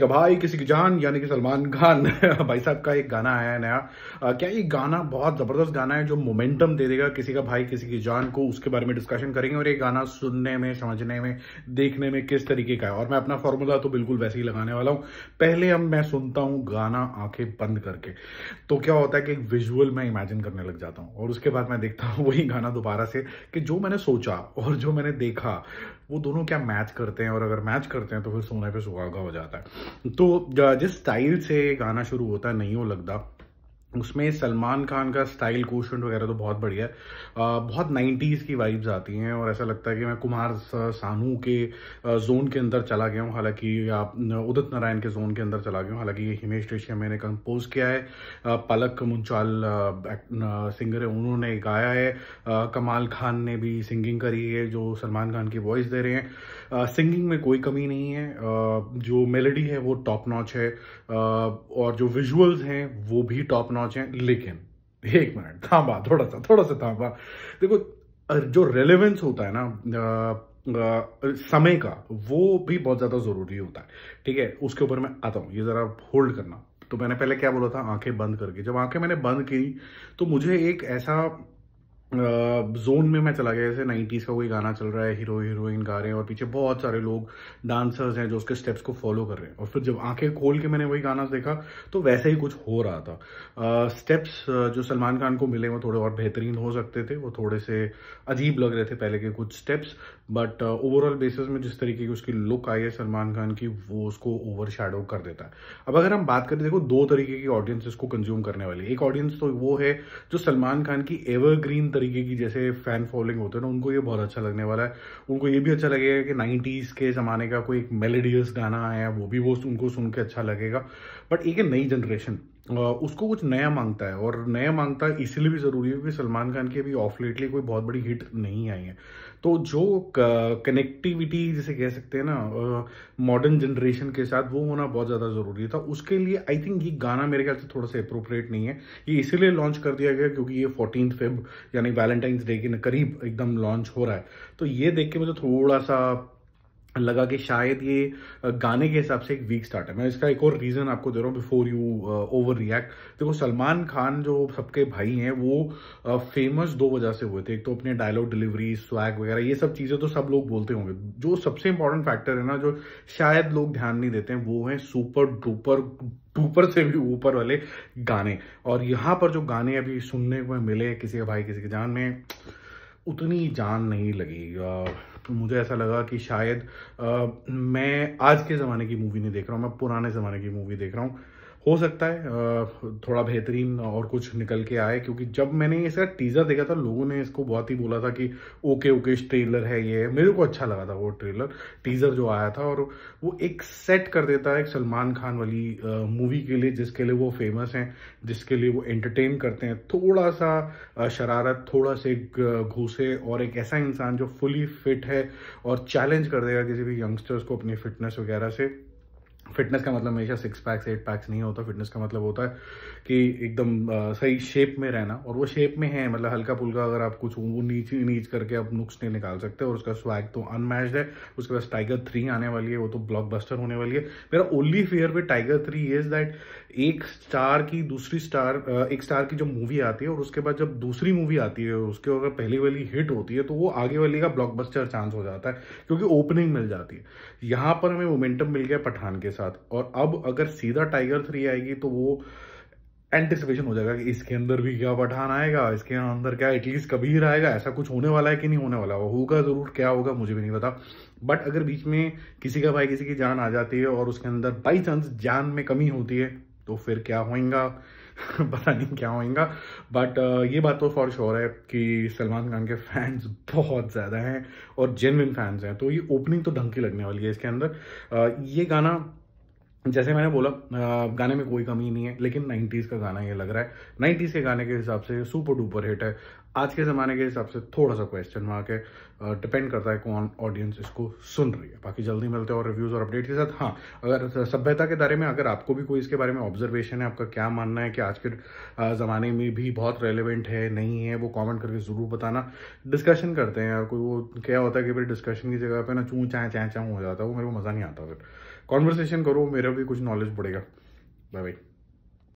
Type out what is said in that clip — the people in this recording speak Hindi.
का भाई किसी की जान यानी कि सलमान खान भाई साहब का एक गाना आया है नया आ, क्या ये गाना बहुत ज़बरदस्त गाना है जो मोमेंटम दे देगा किसी का भाई किसी की जान को उसके बारे में डिस्कशन करेंगे और ये गाना सुनने में समझने में देखने में किस तरीके का है और मैं अपना फॉर्मूला तो बिल्कुल वैसे ही लगाने वाला हूँ पहले हम मैं सुनता हूँ गाना आंखें बंद करके तो क्या होता है कि एक विजुअल मैं इमेजिन करने लग जाता हूँ और उसके बाद मैं देखता हूँ वही गाना दोबारा से कि जो मैंने सोचा और जो मैंने देखा वो दोनों क्या मैच करते हैं और अगर मैच करते हैं तो फिर सोने पर सुहागा हो जाता है तो uh, जिस स्टाइल से गाना शुरू होता है नहीं हो लगता उसमें सलमान खान का स्टाइल क्वेश्चन वगैरह तो बहुत बढ़िया है आ, बहुत नाइन्टीज़ की वाइब्स आती हैं और ऐसा लगता है कि मैं कुमार सानू के जोन के अंदर चला गया हूँ हालांकि आप उदित नारायण के जोन के अंदर चला गया हूँ हालांकि ये हिमेश रेशिया मैंने कंपोज किया है पलक मुंचाल सिंगर है उन्होंने गाया है कमाल खान ने भी सिंगिंग करी है जो सलमान खान की वॉइस दे रहे हैं सिंगिंग में कोई कमी नहीं है जो मेलोडी है वो टॉप नॉच है और जो विजुअल्स हैं वो भी टॉप नॉच पहुंचे लेकिन एक मिनट थामा थोड़ा सा थोड़ा सा थामा देखो जो रेलेवेंस होता है ना समय का वो भी बहुत ज़्यादा ज़रूरी होता है ठीक है उसके ऊपर मैं आता हूं ये ज़रा होल्ड करना तो मैंने पहले क्या बोला था आंखें बंद करके जब आंखें मैंने बंद की तो मुझे एक ऐसा जोन में मैं चला गया जैसे नाइन्टीज़ का कोई गाना चल रहा है हीरो हीरोइन गा रहे हैं और पीछे बहुत सारे लोग डांसर्स हैं जो उसके स्टेप्स को फॉलो कर रहे हैं और फिर जब आंखें खोल के मैंने वही गाना देखा तो वैसे ही कुछ हो रहा था स्टेप्स जो सलमान खान को मिले वो थोड़े और बेहतरीन हो सकते थे वो थोड़े से अजीब लग रहे थे पहले के कुछ स्टेप्स बट ओवरऑल बेसिस में जिस तरीके की उसकी लुक आई है सलमान खान की वो उसको ओवर कर देता है अब अगर हम बात करें देखो दो तरीके की ऑडियंस इसको कंज्यूम करने वाली एक ऑडियंस तो वो है जो सलमान खान की एवरग्रीन तरीके की जैसे फैन फॉलोइंग होते हैं ना उनको ये बहुत अच्छा लगने वाला है उनको ये भी अच्छा लगेगा कि नाइन्टीज़ के ज़माने का कोई एक मेलेडियस गाना आया वो भी वो उनको सुन के अच्छा लगेगा बट एक नई जनरेशन उसको कुछ नया मांगता है और नया मांगता है इसलिए भी ज़रूरी है क्योंकि सलमान खान की अभी ऑफ लेटली कोई बहुत बड़ी हिट नहीं आई है तो जो कनेक्टिविटी जिसे कह सकते हैं ना मॉडर्न जनरेशन के साथ वो होना बहुत ज़्यादा ज़रूरी था उसके लिए आई थिंक ये गाना मेरे ख्याल से थोड़ा सा अप्रोप्रिएट नहीं है ये इसीलिए लॉन्च कर दिया गया क्योंकि ये फोर्टीन फेब यानी वैलेंटाइंस डे के करीब एकदम लॉन्च हो रहा है तो ये देख के मुझे थोड़ा सा लगा कि शायद ये गाने के हिसाब से एक वीक स्टार्ट है मैं इसका एक और रीज़न आपको दे रहा हूँ बिफोर यू ओवर रिएक्ट देखो सलमान खान जो सबके भाई हैं वो फेमस uh, दो वजह से हुए थे एक तो अपने डायलॉग डिलीवरी स्वैग वगैरह ये सब चीज़ें तो सब लोग बोलते होंगे जो सबसे इंपॉर्टेंट फैक्टर है ना जो शायद लोग ध्यान नहीं देते हैं वो है सुपर डुपर ऊपर से भी ऊपर वाले गाने और यहाँ पर जो गाने अभी सुनने को मिले किसी के भाई किसी के जान में उतनी जान नहीं लगी मुझे ऐसा लगा कि शायद आ, मैं आज के ज़माने की मूवी नहीं देख रहा हूँ मैं पुराने ज़माने की मूवी देख रहा हूँ हो सकता है थोड़ा बेहतरीन और कुछ निकल के आए क्योंकि जब मैंने इसका टीज़र देखा था लोगों ने इसको बहुत ही बोला था कि ओके ओके ट्रेलर है ये मेरे को अच्छा लगा था वो ट्रेलर टीज़र जो आया था और वो एक सेट कर देता है सलमान खान वाली मूवी के लिए जिसके लिए वो फेमस हैं जिसके लिए वो एंटरटेन करते हैं थोड़ा सा शरारत थोड़ा से घूसे और एक ऐसा इंसान जो फुली फिट है और चैलेंज कर देगा किसी भी यंगस्टर्स को अपनी फिटनेस वगैरह से फिटनेस का मतलब हमेशा सिक्स पैक्स एट पैक्स नहीं होता फिटनेस का मतलब होता है कि एकदम सही शेप में रहना और वो शेप में है मतलब हल्का फुल्का अगर आप कुछ वो नीच नीच करके आप नुक्स नहीं निकाल सकते और उसका स्वैग तो अनमैच्ड है उसके पास टाइगर थ्री आने वाली है वो तो ब्लॉकबस्टर होने वाली है मेरा only fear with Tiger three is that एक स्टार की दूसरी स्टार एक स्टार की जब मूवी आती है और उसके बाद जब दूसरी मूवी आती है उसके अगर पहली वाली हिट होती है तो वो आगे वाली का ब्लॉकबस्टर चांस हो जाता है क्योंकि ओपनिंग मिल जाती है यहाँ पर हमें मोमेंटम मिल गया पठान के साथ और अब अगर सीधा टाइगर थ्री आएगी तो वो एंटिसिपेशन हो जाएगा कि इसके अंदर भी क्या पठान आएगा इसके अंदर क्या एटलीस्ट कबीर आएगा ऐसा कुछ होने वाला है कि नहीं होने वाला वो होगा ज़रूर क्या होगा मुझे भी नहीं पता बट अगर बीच में किसी का भाई किसी की जान आ जाती है और उसके अंदर बाई चांस जान में कमी होती है तो फिर क्या होएगा पता नहीं क्या होएगा बट uh, ये बात तो फॉर श्योर है कि सलमान खान के फैंस बहुत ज़्यादा हैं और जेनविन फैंस हैं तो ये ओपनिंग तो ढंग की लगने वाली है इसके अंदर uh, ये गाना जैसे मैंने बोला गाने में कोई कमी नहीं है लेकिन 90s का गाना ये लग रहा है 90s के गाने के हिसाब से सुपर डुपर हिट है आज के ज़माने के हिसाब से थोड़ा सा क्वेश्चन मार्क है डिपेंड करता है कौन ऑडियंस इसको सुन रही है बाकी जल्दी मिलते हैं और रिव्यूज़ और अपडेट के साथ हाँ अगर सभ्यता के बारे में अगर आपको भी कोई इसके बारे में ऑब्जर्वेशन है आपका क्या मानना है कि आज के ज़माने में भी बहुत रेलिवेंट है नहीं है वो कॉमेंट करके ज़रूर बताना डिस्कशन करते हैं कोई वो क्या होता है कि फिर डिस्कशन की जगह पर ना चूँ चाँ चाँ चाँ हो जाता है वो मेरे को मज़ा नहीं आता फिर कॉन्वर्सेशन करो मेरा भी कुछ नॉलेज बढ़ेगा बाय बाय